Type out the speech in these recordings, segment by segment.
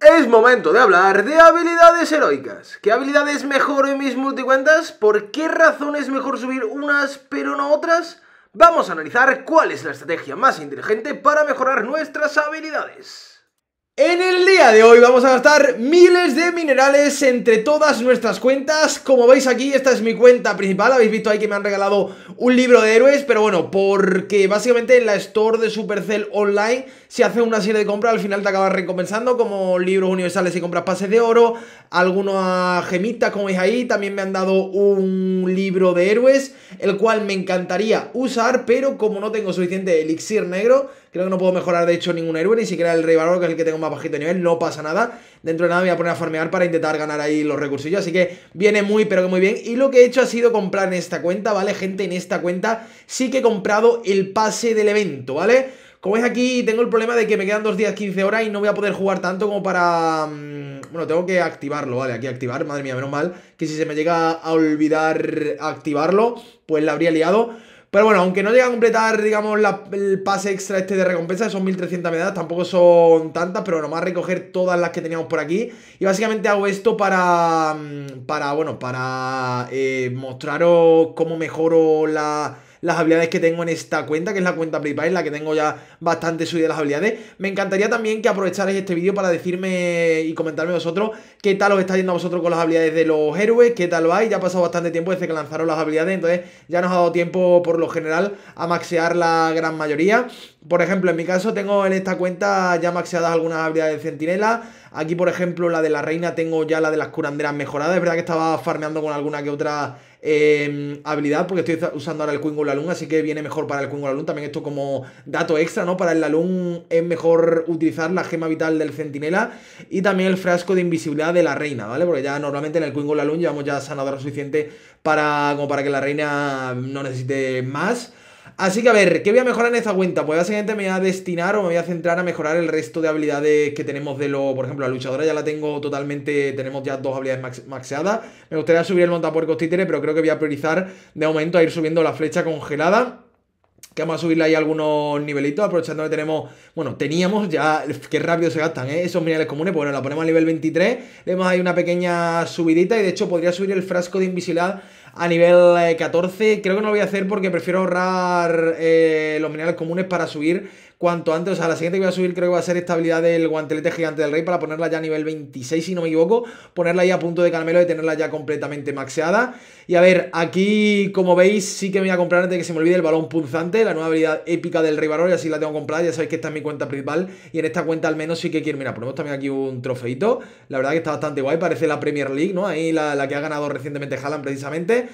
Es momento de hablar de habilidades heroicas. ¿Qué habilidades mejoro mejor en mis multicuentas? ¿Por qué razón es mejor subir unas pero no otras? Vamos a analizar cuál es la estrategia más inteligente para mejorar nuestras habilidades. En el día de hoy vamos a gastar miles de minerales entre todas nuestras cuentas Como veis aquí, esta es mi cuenta principal Habéis visto ahí que me han regalado un libro de héroes Pero bueno, porque básicamente en la store de Supercell online Si hace una serie de compras, al final te acabas recompensando Como libros universales y compras pases de oro Algunas gemitas, como veis ahí También me han dado un libro de héroes El cual me encantaría usar Pero como no tengo suficiente elixir negro Creo que no puedo mejorar de hecho ningún héroe, ni siquiera el rey valor, que es el que tengo más bajito de nivel, no pasa nada. Dentro de nada voy a poner a farmear para intentar ganar ahí los recursillos, así que viene muy pero que muy bien. Y lo que he hecho ha sido comprar en esta cuenta, ¿vale? Gente, en esta cuenta sí que he comprado el pase del evento, ¿vale? Como es aquí, tengo el problema de que me quedan dos días 15 horas y no voy a poder jugar tanto como para... Mm, bueno, tengo que activarlo, vale, aquí activar, madre mía, menos mal Que si se me llega a olvidar activarlo, pues la habría liado pero bueno, aunque no llega a completar, digamos, el pase extra este de recompensa, son 1300 medallas, tampoco son tantas, pero nomás recoger todas las que teníamos por aquí. Y básicamente hago esto para, mm, para bueno, para eh, mostraros cómo mejoro la las habilidades que tengo en esta cuenta, que es la cuenta en la que tengo ya bastante subida las habilidades. Me encantaría también que aprovecharais este vídeo para decirme y comentarme vosotros qué tal os está yendo a vosotros con las habilidades de los héroes, qué tal vais. Ya ha pasado bastante tiempo desde que lanzaron las habilidades, entonces ya nos ha dado tiempo por lo general a maxear la gran mayoría. Por ejemplo, en mi caso tengo en esta cuenta ya maxeadas algunas habilidades de centinela. Aquí, por ejemplo, la de la reina tengo ya la de las curanderas mejoradas. Es verdad que estaba farmeando con alguna que otra em, habilidad porque estoy usando ahora el la luna, así que viene mejor para el la Luna. También esto como dato extra, ¿no? Para el Lalun es mejor utilizar la gema vital del centinela y también el frasco de invisibilidad de la reina, ¿vale? Porque ya normalmente en el Queen ya llevamos ya sanador suficiente para, como para que la reina no necesite más. Así que a ver, ¿qué voy a mejorar en esta cuenta? Pues básicamente me voy a destinar o me voy a centrar a mejorar el resto de habilidades que tenemos de lo... Por ejemplo, la luchadora ya la tengo totalmente... Tenemos ya dos habilidades maxeadas. Me gustaría subir el montapuercos títere, pero creo que voy a priorizar de momento a ir subiendo la flecha congelada. Que vamos a subirle ahí algunos nivelitos, aprovechando que tenemos, bueno, teníamos ya, qué rápido se gastan, ¿eh? Esos minerales comunes, pues bueno, la ponemos a nivel 23, le damos ahí una pequeña subidita y de hecho podría subir el frasco de invisibilidad a nivel 14. Eh, creo que no lo voy a hacer porque prefiero ahorrar eh, los minerales comunes para subir cuanto antes. O sea, la siguiente que voy a subir creo que va a ser Esta habilidad del guantelete gigante del rey para ponerla ya a nivel 26, si no me equivoco. Ponerla ahí a punto de caramelo y tenerla ya completamente maxeada. Y a ver, aquí como veis sí que me voy a comprar antes de que se me olvide el balón punzante, la nueva habilidad épica del rey valor, y así la tengo comprada. Ya sabéis que esta es mi cuenta principal y en esta cuenta al menos sí que quiero... Mira, ponemos también aquí un trofeito. La verdad que está bastante guay, parece la Premier League, ¿no? Ahí la, que ha ganado recientemente Haaland precisamente.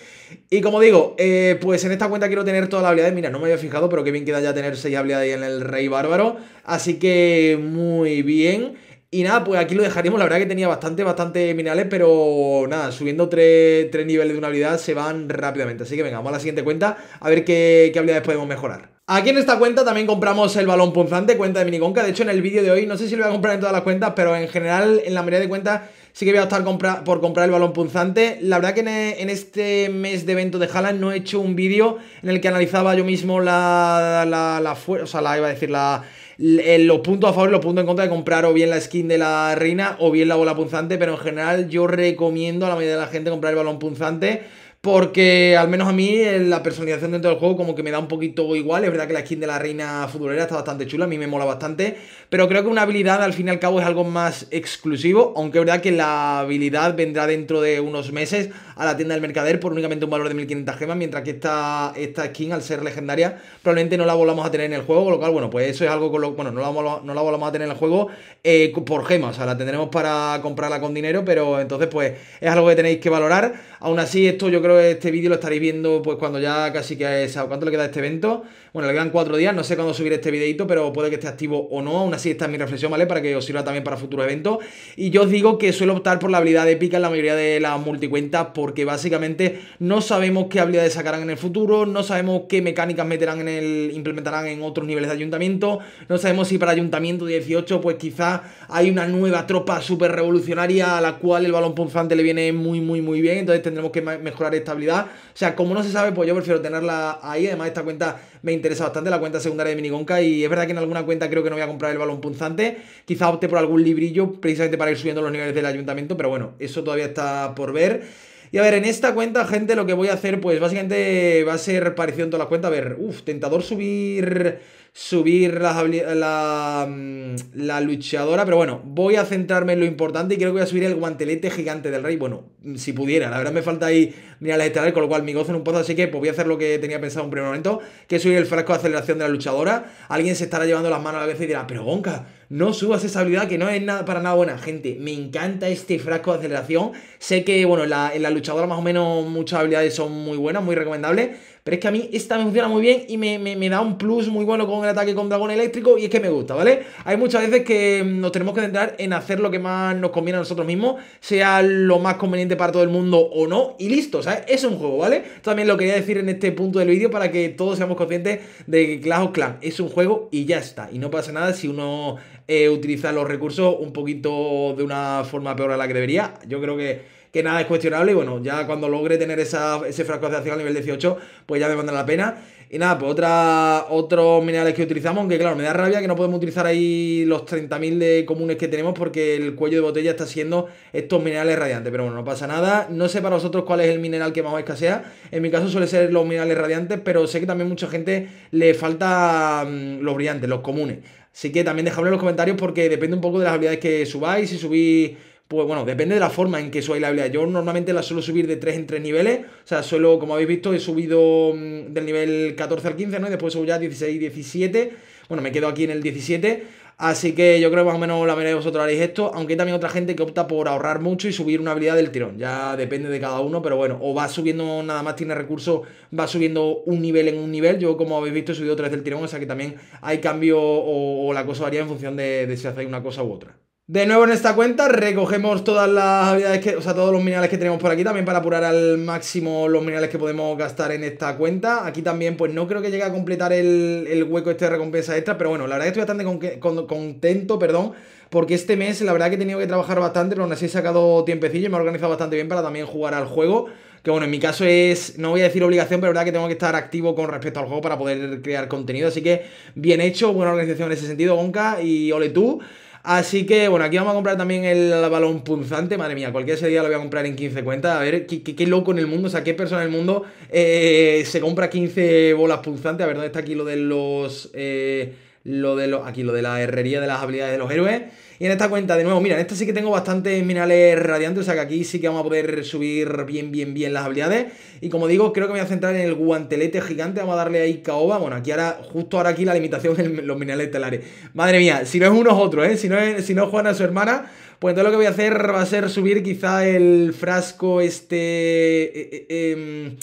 Y como digo, eh, pues en esta cuenta quiero tener todas las habilidades. Mira, no me había fijado, pero qué bien queda ya tener 6 habilidades en el rey Ahí bárbaro. Así que muy bien. Y nada, pues aquí lo dejaríamos. La verdad que tenía bastante, bastante minerales, pero nada, subiendo tres, tres niveles de una habilidad se van rápidamente. Así que venga, vamos a la siguiente cuenta a ver qué, qué habilidades podemos mejorar. Aquí en esta cuenta también compramos el balón punzante, cuenta de miniconca. De hecho, en el vídeo de hoy, no sé si lo voy a comprar en todas las cuentas, pero en general, en la mayoría de cuentas sí que voy a optar por comprar el balón punzante. La verdad que en, e, en, este mes de evento de Haaland no he hecho un vídeo en el que analizaba yo mismo la, la, la fuerza, o sea, la iba a decir la los puntos a favor y los puntos en contra de comprar o bien la skin de la reina o bien la bola punzante, pero en general yo recomiendo a la mayoría de la gente comprar el balón punzante porque al menos a mí la personalización dentro del juego como que me da un poquito igual. Es verdad que la skin de la reina futbolera está bastante chula, a mí me mola bastante, pero creo que una habilidad al fin y al cabo es algo más exclusivo, aunque es verdad que la habilidad vendrá dentro de unos meses a la tienda del mercader por únicamente un valor de 1500 gemas, mientras que esta, esta skin al ser legendaria probablemente no la volvamos a tener en el juego, con lo cual, bueno, pues eso es algo con lo bueno, no la, no volvamos a tener en el juego eh, por gemas, o sea, la tendremos para comprarla con dinero, pero entonces pues es algo que tenéis que valorar. Aún así, esto yo creo que este vídeo lo estaréis viendo pues cuando ya casi que es... ¿Cuánto le queda a este evento? Bueno, le quedan cuatro días, no sé cuándo subiré este videito, pero puede que esté activo o no. Aún así, esta es mi reflexión, ¿vale? Para que os sirva también para futuros eventos. Y yo os digo que suelo optar por la habilidad épica en la mayoría de las multicuentas porque básicamente no sabemos qué habilidades sacarán en el futuro, no sabemos qué mecánicas meterán en el... implementarán en otros niveles de ayuntamiento, no sabemos si para ayuntamiento 18 pues quizás hay una nueva tropa súper revolucionaria a la cual el balón punzante le viene muy, muy, muy bien. Entonces tendremos que mejorar estabilidad. O sea, como no se sabe, pues yo prefiero tenerla ahí. Además, esta cuenta me interesa bastante, la cuenta secundaria de Minigonka. Y es verdad que en alguna cuenta creo que no voy a comprar el balón punzante. Quizá opte por algún librillo precisamente para ir subiendo los niveles del ayuntamiento. Pero bueno, eso todavía está por ver. Y a ver, en esta cuenta, gente, lo que voy a hacer, pues básicamente va a ser parecido en todas las cuentas. A ver, uff, tentador subir subir la, mm, la, luchadora, pero bueno, voy a centrarme en lo importante y creo que voy a subir el guantelete gigante del rey. Bueno, si pudiera, la verdad me falta ahí mirar las estrellas con lo cual me gozo en un pozo, así que pues voy a hacer lo que tenía pensado en un primer momento, que es subir el frasco de aceleración de la luchadora. Alguien se estará llevando las manos a la vez y dirá, pero Gonka, no subas esa habilidad que no es nada para nada buena. Gente, me encanta este frasco de aceleración. Sé que, bueno, la, en la luchadora más o menos muchas habilidades son muy buenas, muy recomendables, pero es que a mí esta me funciona muy bien y me, da un plus muy bueno con el ataque con dragón eléctrico y es que me gusta, ¿vale? Hay muchas veces que mm, nos tenemos que centrar en hacer lo que más nos conviene a nosotros mismos, sea lo más conveniente para todo el mundo o no, y listo, ¿sabes? Es un juego, ¿vale? También lo quería decir en este punto del vídeo para que todos seamos conscientes de que Clash of Clans es un juego y ya está, y no pasa nada si uno eh, utiliza los recursos un poquito de una forma peor a la que debería. Yo creo que que nada es cuestionable. Y bueno, ya cuando logre tener esa, ese frasco de acción al nivel 18, pues ya me vale la pena. Y nada, pues otra, otros minerales que utilizamos, aunque claro, me da rabia que no podemos utilizar ahí los 30.000 de comunes que tenemos porque el cuello de botella está siendo estos minerales radiantes. Pero bueno, no pasa nada. No sé para vosotros cuál es el mineral que más escasea. En mi caso suele ser los minerales radiantes, pero sé que también mucha gente le falta mm, los brillantes, los comunes. Así que también dejadme en los comentarios porque depende un poco de las habilidades que subáis. Si subís pues bueno, depende de la forma en que subáis la habilidad. Yo normalmente la suelo subir de 3 en 3 niveles. O sea, suelo, como habéis visto, he subido mm, del nivel 14 al 15, ¿no? Y después subo ya 16, 17. Bueno, me quedo aquí en el 17. Así que yo creo que más o menos la mayoría de vosotros haréis esto. Aunque hay también otra gente que opta por ahorrar mucho y subir una habilidad del tirón. Ya depende de cada uno, pero bueno. O va subiendo, nada más tiene recursos, va subiendo un nivel en un nivel. Yo, como habéis visto, he subido 3 del tirón. O sea que también hay cambio o, la cosa varía en función de, de si hacéis una cosa u otra. De nuevo en esta cuenta recogemos todas las habilidades que, o sea, todos los minerales que tenemos por aquí también para apurar al máximo los minerales que podemos gastar en esta cuenta. Aquí también pues no creo que llegue a completar el, hueco este de recompensa extra, pero bueno, la verdad que estoy bastante contento, perdón, porque este mes la verdad que he tenido que trabajar bastante, pero aún he sacado tiempecillo y me he organizado bastante bien para también jugar al juego. Que bueno, en mi caso es, no voy a decir obligación, pero la verdad que tengo que estar activo con respecto al juego para poder crear contenido. Así que bien hecho, buena organización en ese sentido, Gonka, y ole tú. Así que, bueno, aquí vamos a comprar también el balón punzante. Madre mía, cualquier ese día lo voy a comprar en 15 cuentas. A ver, qué, loco en el mundo, o sea, qué persona en el mundo eh, se compra 15 bolas punzantes. A ver, ¿dónde está aquí lo de los... Eh, lo de los... Aquí, lo de la herrería de las habilidades de los héroes. Y en esta cuenta, de nuevo, mira, en esta sí que tengo bastantes minerales radiantes, o sea que aquí sí que vamos a poder subir bien, bien, bien las habilidades. Y como digo, creo que me voy a centrar en el guantelete gigante, vamos a darle ahí caoba. Bueno, aquí ahora, justo ahora aquí la limitación de los minerales estelares. Madre mía, si no es uno es otro, ¿eh? Si no, es, si Juana su hermana... Pues todo lo que voy a hacer va a ser subir quizá el frasco este... Eh, eh, em,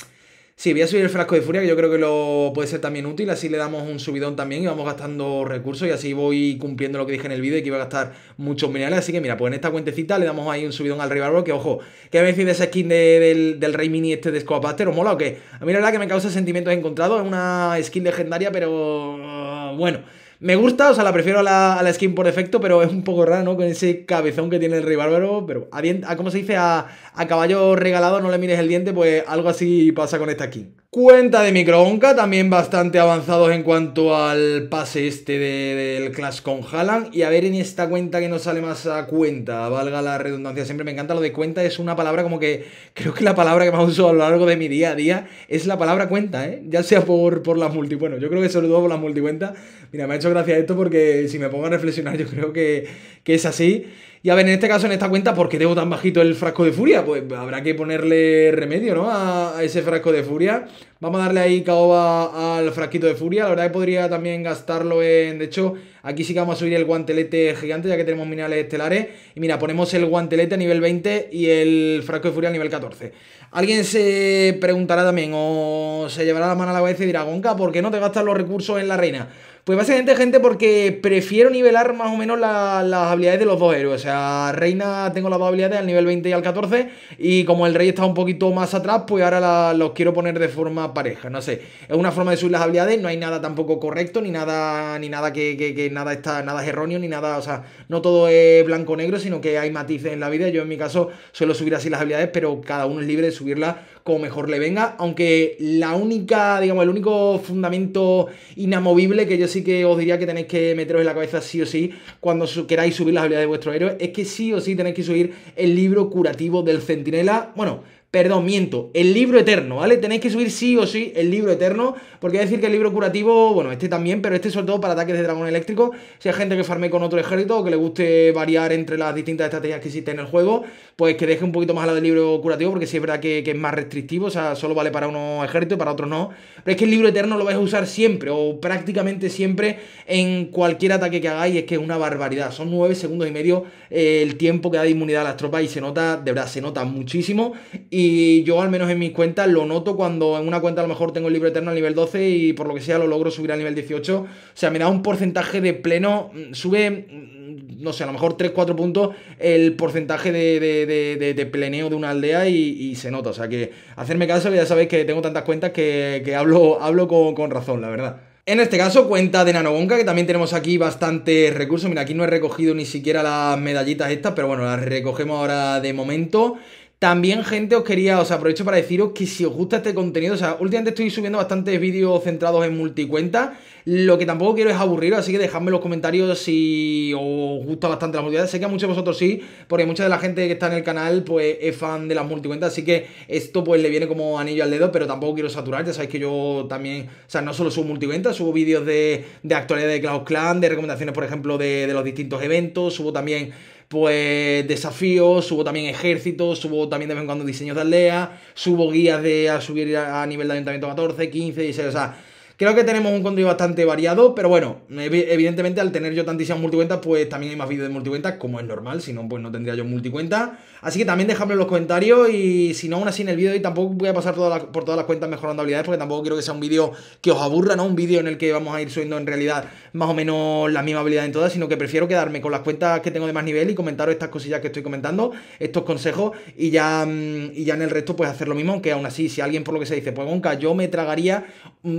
Sí, voy a subir el frasco de furia, que yo creo que lo puede ser también útil. Así le damos un subidón también y vamos gastando recursos. Y así voy cumpliendo lo que dije en el vídeo, que iba a gastar muchos minerales. Así que mira, pues en esta cuentecita le damos ahí un subidón al rival Que ojo, ¿qué me decís de esa skin del, del, Rey Mini este de Scopaster? mola o qué? A mí la verdad que me causa sentimientos encontrados. Es una skin legendaria, pero. Bueno. Me gusta, o sea, la prefiero a la, la skin por defecto, pero es un poco raro, ¿no? Con ese cabezón que tiene el rey bárbaro, pero a, a ¿cómo se dice? A, a caballo regalado no le mires el diente, pues algo así pasa con esta skin. Cuenta de microonca, también bastante avanzados en cuanto al pase este del Clash con Haaland. Y a ver en esta cuenta que no sale más a cuenta, valga la redundancia, siempre me encanta lo de cuenta, es una palabra como que creo que la palabra que más uso a lo largo de mi día a día es la palabra cuenta, ¿eh? ya sea por, por las multi, bueno, yo creo que sobre todo por las multicuentas. Mira, me ha hecho gracia esto porque si me pongo a reflexionar yo creo que, que es así. Y a ver, en este caso, en esta cuenta, ¿por qué tengo tan bajito el frasco de furia? Pues habrá que ponerle remedio, ¿no? A, ese frasco de furia. Vamos a darle ahí caoba al frasquito de furia. La verdad que podría también gastarlo en... De hecho, aquí sí que vamos a subir el guantelete gigante, ya que tenemos minerales estelares. Y mira, ponemos el guantelete a nivel 20 y el frasco de furia a nivel 14. Alguien se preguntará también o se llevará la mano a la cabeza y dirá, Gonca, ¿por qué no te gastas los recursos en la reina? Pues básicamente, gente, porque prefiero nivelar más o menos las habilidades de los dos héroes. O sea, Reina tengo las dos habilidades al nivel 20 y al 14. Y como el rey está un poquito más atrás, pues ahora los quiero poner de forma pareja. No sé. Es una forma de subir las habilidades. No hay nada tampoco correcto, ni nada, ni nada que, que, nada está, nada es erróneo, ni nada. O sea, no todo es blanco-negro, sino que hay matices en la vida. Yo en mi caso suelo subir así las habilidades, pero cada uno es libre de subirlas como mejor le venga, aunque la única, digamos, el único fundamento inamovible que yo sí que os diría que tenéis que meteros en la cabeza sí o sí cuando queráis subir las habilidades de vuestro héroe es que sí o sí tenéis que subir el libro curativo del centinela, bueno, Perdón, miento, el libro eterno, ¿vale? Tenéis que subir sí o sí el libro eterno, porque voy decir que el libro curativo, bueno, este también, pero este sobre todo para ataques de dragón eléctrico, si hay gente que farme con otro ejército o que le guste variar entre las distintas estrategias que existen en el juego, pues que deje un poquito más la del libro curativo, porque sí es verdad que, es más restrictivo, o sea, solo vale para unos ejércitos, para otros no, pero es que el libro eterno lo vais a usar siempre, o prácticamente siempre, en cualquier ataque que hagáis, es que es una barbaridad, son nueve segundos y medio eh, el tiempo que da de inmunidad a las tropas y se nota, de verdad, se nota muchísimo, y y yo al menos en mis cuentas lo noto cuando en una cuenta a lo mejor tengo el libro eterno al nivel 12 y por lo que sea lo logro subir al nivel 18. O sea, me da un porcentaje de pleno, mm, sube, mm, no sé, a lo mejor 3-4 puntos el porcentaje de, de, de, pleneo de una aldea y, se nota. O sea, que hacerme caso, ya sabéis que tengo tantas cuentas que, hablo, hablo con, con razón, la verdad. En este caso, cuenta de Nanobonca, que también tenemos aquí bastantes recursos. Mira, aquí no he recogido ni siquiera las medallitas estas, pero bueno, las recogemos ahora de momento. También, gente, os quería, os aprovecho para deciros que si os gusta este contenido, o sea, últimamente estoy subiendo bastantes vídeos centrados en multicuenta. Lo que tampoco quiero es aburriros, así que dejadme en los comentarios si os gusta bastante la multicuenta. Sé que a muchos de vosotros sí, porque mucha de la gente que está en el canal, pues, es fan de las multicuentas, así que esto, pues, le viene como anillo al dedo, pero tampoco quiero saturar. Ya sabéis que yo también, o sea, no solo subo multicuentas, subo vídeos de, de actualidad de Klaus Clan, de recomendaciones, por ejemplo, de, de los distintos eventos, subo también pues desafíos, subo también ejércitos, subo también de vez en cuando diseños de aldea, subo guías de a subir a, nivel de ayuntamiento 14, 15, 16, o sea, creo que tenemos un contenido bastante variado, pero bueno, evidentemente al tener yo tantísimas multicuentas, pues también hay más vídeos de multicuentas, como es normal, si no, pues no tendría yo multicuenta. Así que también dejadme en los comentarios y si no, aún así en el vídeo, y tampoco voy a pasar por todas las cuentas mejorando habilidades, porque tampoco quiero que sea un vídeo que os aburra, ¿no? Un vídeo en el que vamos a ir subiendo en realidad más o menos la misma habilidad en todas, sino que prefiero quedarme con las cuentas que tengo de más nivel y comentaros estas cosillas que estoy comentando, estos consejos, y ya, mm, y ya en el resto pues hacer lo mismo, aunque aún así, si alguien por lo que se dice, pues nunca yo me tragaría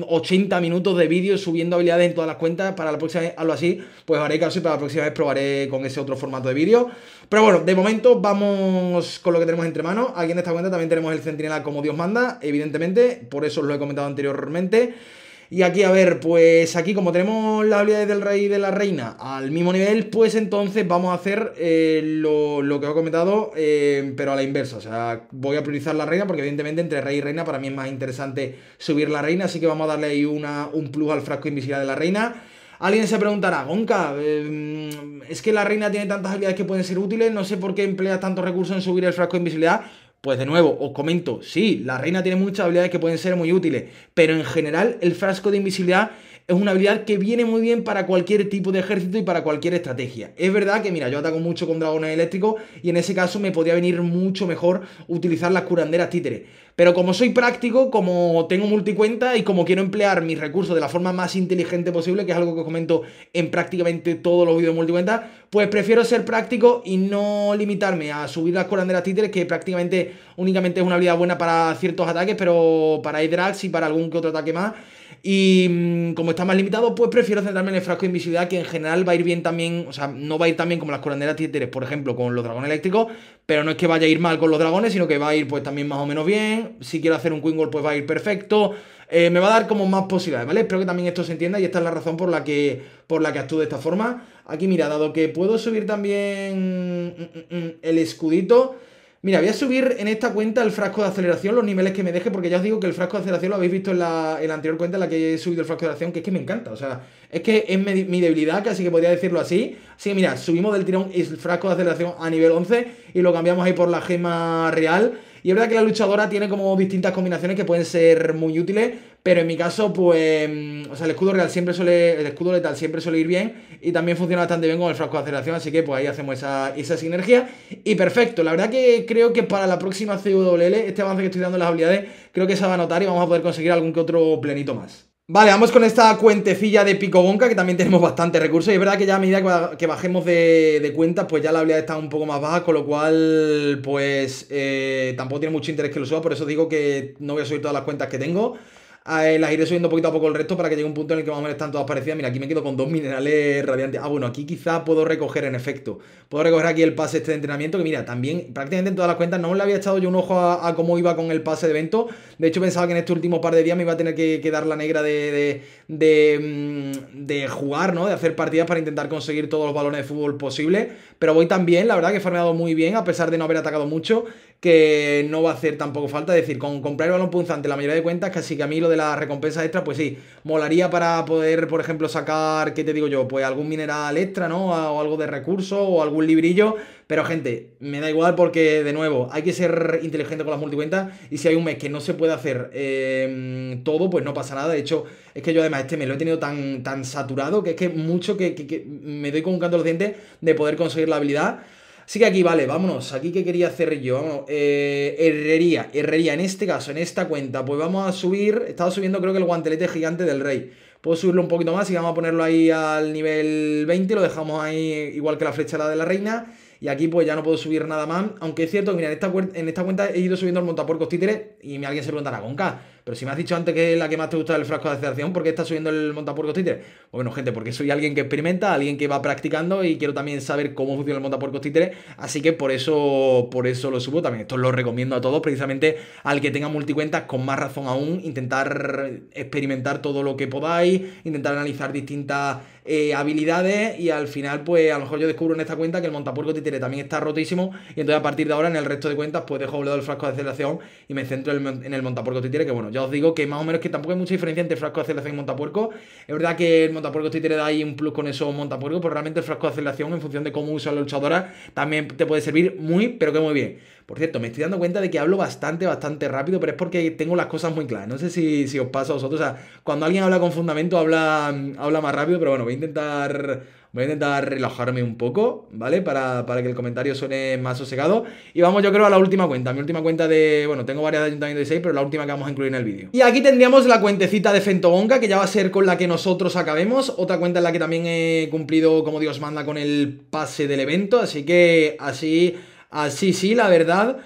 80 mm, minutos de vídeo subiendo habilidades en todas las cuentas, para la próxima vez algo así, pues haré caso y para la próxima vez probaré con ese otro formato de vídeo. Pero bueno, de momento vamos con lo que tenemos entre manos. Aquí en esta cuenta también tenemos el centinela como Dios manda, evidentemente, por eso lo he comentado anteriormente. Y aquí, a ver, pues aquí como tenemos las habilidades del rey y de la reina al mismo nivel, pues entonces vamos a hacer eh, lo, que he comentado, eh, pero a la inversa. O sea, voy a priorizar la reina porque evidentemente entre rey y reina para mí es más interesante subir la reina, así que vamos a darle ahí una, un plus al frasco invisibilidad de la reina. Alguien se preguntará, Gonca, em, es que la reina tiene tantas habilidades que pueden ser útiles, no sé por qué empleas tantos recursos en subir el frasco de invisibilidad. Pues de nuevo, os comento, sí, la reina tiene muchas habilidades que pueden ser muy útiles, pero en general el frasco de invisibilidad es una habilidad que viene muy bien para cualquier tipo de ejército y para cualquier estrategia. Es verdad que, mira, yo ataco mucho con dragones eléctricos y en ese caso me podría venir mucho mejor utilizar las curanderas títeres. Pero como soy práctico, como tengo multicuenta y como quiero emplear mis recursos de la forma más inteligente posible, que es algo que os comento en prácticamente todos los vídeos de multicuenta, pues prefiero ser práctico y no limitarme a subir las curanderas títeres, que prácticamente únicamente es una habilidad buena para ciertos ataques, pero para Hydrax y para algún que otro ataque más y mm, como está más limitado, pues prefiero centrarme en el frasco de invisibilidad, que en general va a ir bien también, o sea, no va a ir tan bien como las curanderas títeres, por ejemplo, con los dragones eléctricos, pero no es que vaya a ir mal con los dragones, sino que va a ir pues también más o menos bien. Si quiero hacer un Queen pues va a ir perfecto. Eh, me va a dar como más posibilidades, ¿vale? Espero que también esto se entienda y esta es la razón por la que, por la que actúo de esta forma. Aquí, mira, dado que puedo subir también mm, mm, el escudito... Mira, voy a subir en esta cuenta el frasco de aceleración, los niveles que me deje, porque ya os digo que el frasco de aceleración lo habéis visto en la, anterior cuenta en la que he subido el frasco de aceleración, que es que me encanta. O sea, es que es mi, debilidad, que así que podría decirlo así. Así que mira, subimos del tirón el frasco de aceleración a nivel 11 y lo cambiamos ahí por la gema real. Y es verdad que la luchadora tiene como distintas combinaciones que pueden ser muy útiles, pero en mi caso, pues. Mm, o sea, el escudo real siempre suele. El escudo letal siempre suele ir bien. Y también funciona bastante bien con el frasco de aceleración. Así que pues ahí hacemos esa, sinergia. Y perfecto. La verdad que creo que para la próxima CWL, este avance que estoy dando en las habilidades, creo que se va a notar y vamos a poder conseguir algún que otro plenito más. Vale, vamos con esta cuentecilla de Pico Bonca, que también tenemos bastante recursos. Y es verdad que ya a medida que bajemos de, cuentas, pues ya la habilidad está un poco más baja, con lo cual, pues eh, tampoco tiene mucho interés que lo suba. Por eso digo que no voy a subir todas las cuentas que tengo las iré subiendo poquito a poco el resto para que llegue un punto en el que vamos a menos están todas parecidas. Mira, aquí me quedo con dos minerales radiantes. Ah, bueno, aquí quizá puedo recoger en efecto. Puedo recoger aquí el pase este de entrenamiento, que mira, también prácticamente en todas las cuentas no le había echado yo un ojo a, cómo iba con el pase de evento. De hecho, pensaba que en este último par de días me iba a tener que, quedar dar la negra de, de, mm, de, jugar, ¿no? De hacer partidas para intentar conseguir todos los balones de fútbol posible. Pero voy también, la verdad que he farmeado muy bien, a pesar de no haber atacado mucho que no va a hacer tampoco falta. Es decir, con comprar el balón punzante la mayoría de cuentas, casi que a mí lo de las recompensas extra pues sí, molaría para poder, por ejemplo, sacar, ¿qué te digo yo? Pues algún mineral extra, ¿no? O algo de recursos o algún librillo. Pero gente, me da igual porque, de nuevo, hay que ser inteligente con las multicuentas y si hay un mes que no se puede hacer eh, todo, pues no pasa nada. De hecho, es que yo además este me lo he tenido tan, tan saturado que es que mucho que, que, me doy con un canto los dientes de poder conseguir la habilidad. Así que aquí, vale, vámonos. Aquí que quería hacer yo, vámonos. Eh, herrería, herrería, en este caso, en esta cuenta, pues vamos a subir, estaba subiendo creo que el guantelete gigante del rey. Puedo subirlo un poquito más y vamos a ponerlo ahí al nivel 20, lo dejamos ahí igual que la flecha de la reina. Y aquí pues ya no puedo subir nada más, aunque es cierto que mira, en esta, en esta cuenta he ido subiendo el montapuercos títeres y alguien se preguntará, Conca, pero si me has dicho antes que es la que más te gusta el frasco de aceleración, ¿por qué estás subiendo el montapuercos títere? Pues bueno, gente, porque soy alguien que experimenta, alguien que va practicando y quiero también saber cómo funciona el montapuercos títere. Así que por eso, por eso lo subo también. Esto lo recomiendo a todos, precisamente al que tenga multicuentas, con más razón aún, intentar experimentar todo lo que podáis, intentar analizar distintas eh, habilidades y al final, pues a lo mejor yo descubro en esta cuenta que el montapuerco títeres también está rotísimo y entonces a partir de ahora en el resto de cuentas pues dejo el frasco de aceleración y me centro en el montapuerco títere que bueno, ya os digo que más o menos que tampoco hay mucha diferencia entre frasco de aceleración y montapuerco. Es verdad que el montapuerco estoy da ahí un plus con eso montapuerco, pero realmente el frasco de aceleración, en función de cómo usa la luchadora, también te puede servir muy, pero que muy bien. Por cierto, me estoy dando cuenta de que hablo bastante, bastante rápido, pero es porque tengo las cosas muy claras. No sé si, os pasa a vosotros. O sea, cuando alguien habla con fundamento, habla, habla más rápido, pero bueno, voy a intentar. Voy a intentar relajarme un poco, ¿vale? Para, que el comentario suene más sosegado. Y vamos, yo creo, a la última cuenta. Mi última cuenta de. Bueno, tengo varias de Ayuntamiento de 6, pero la última que vamos a incluir en el vídeo. Y aquí tendríamos la cuentecita de Fentogonca, que ya va a ser con la que nosotros acabemos. Otra cuenta en la que también he cumplido, como Dios manda, con el pase del evento. Así que así Así ah, sí, la verdad.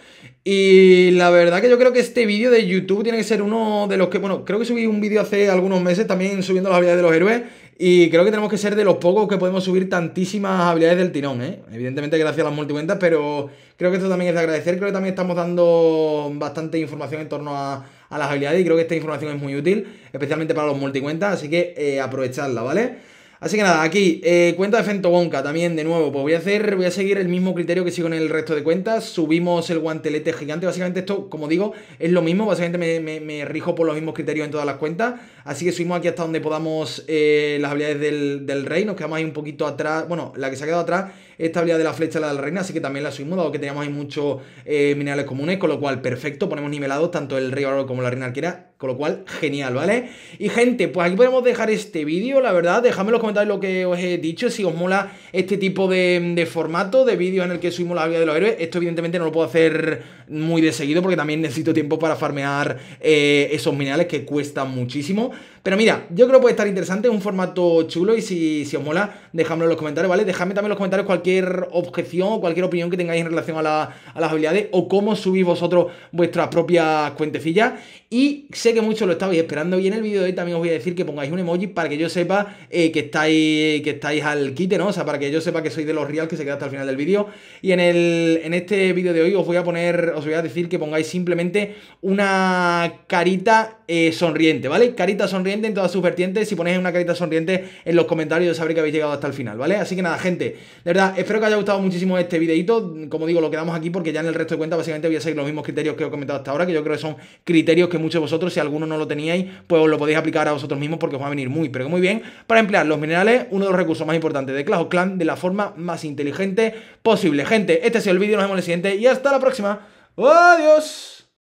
Y la verdad que yo creo que este vídeo de YouTube tiene que ser uno de los que, bueno, creo que subí un vídeo hace algunos meses también subiendo las habilidades de los héroes y creo que tenemos que ser de los pocos que podemos subir tantísimas habilidades del tirón, ¿eh? Evidentemente gracias a las multicuentas, pero creo que esto también es de agradecer, creo que también estamos dando bastante información en torno a, las habilidades y creo que esta información es muy útil, especialmente para los multicuentas, así que eh, aprovecharla ¿vale? Así que nada, aquí, eh, cuenta de Fentobonca también, de nuevo, pues voy a hacer, voy a seguir el mismo criterio que sigo en el resto de cuentas, subimos el guantelete gigante, básicamente esto, como digo, es lo mismo, básicamente me, rijo por los mismos criterios en todas las cuentas, así que subimos aquí hasta donde podamos eh, las habilidades del, del, rey, nos quedamos ahí un poquito atrás, bueno, la que se ha quedado atrás, esta habilidad de la flecha, la del reina, así que también la subimos, dado que teníamos ahí muchos eh, minerales comunes, con lo cual, perfecto, ponemos nivelados tanto el rey como la reina arquera con lo cual, genial, ¿vale? Y gente, pues aquí podemos dejar este vídeo, la verdad. Dejadme en los comentarios lo que os he dicho, si os mola este tipo de, formato de vídeos en el que subimos la vida de los héroes. Esto evidentemente no lo puedo hacer muy de seguido porque también necesito tiempo para farmear eh, esos minerales que cuestan muchísimo. Pero mira, yo creo que puede estar interesante, es un formato chulo y si, os mola, dejadmelo en los comentarios, ¿vale? Dejadme también en los comentarios cualquier objeción o cualquier opinión que tengáis en relación a, las habilidades o cómo subís vosotros vuestras propias cuentecillas. Y sé que muchos lo estabais esperando y en el vídeo de hoy también os voy a decir que pongáis un emoji para que yo sepa eh, que, estáis, que estáis al quite, ¿no? O sea, para que yo sepa que soy de los real que se queda hasta el final del vídeo. Y en, el, en este vídeo de hoy os voy a poner, os voy a decir que pongáis simplemente una carita eh, sonriente, ¿vale? Carita sonriente en todas sus vertientes. Si ponéis una carita sonriente en los comentarios, yo sabré que habéis llegado hasta el final, ¿vale? Así que nada, gente, de verdad, espero que os haya gustado muchísimo este videito. Como digo, lo quedamos aquí porque ya en el resto de cuentas básicamente voy a seguir los mismos criterios que he comentado hasta ahora, que yo creo que son criterios que muchos de vosotros, si alguno no lo teníais, pues os lo podéis aplicar a vosotros mismos porque os va a venir muy, pero muy bien para emplear los minerales, uno de los recursos más importantes de Clash of Clans, de la forma más inteligente posible. Gente, este ha sido el vídeo, nos vemos en el siguiente y hasta la próxima. ¡Adiós!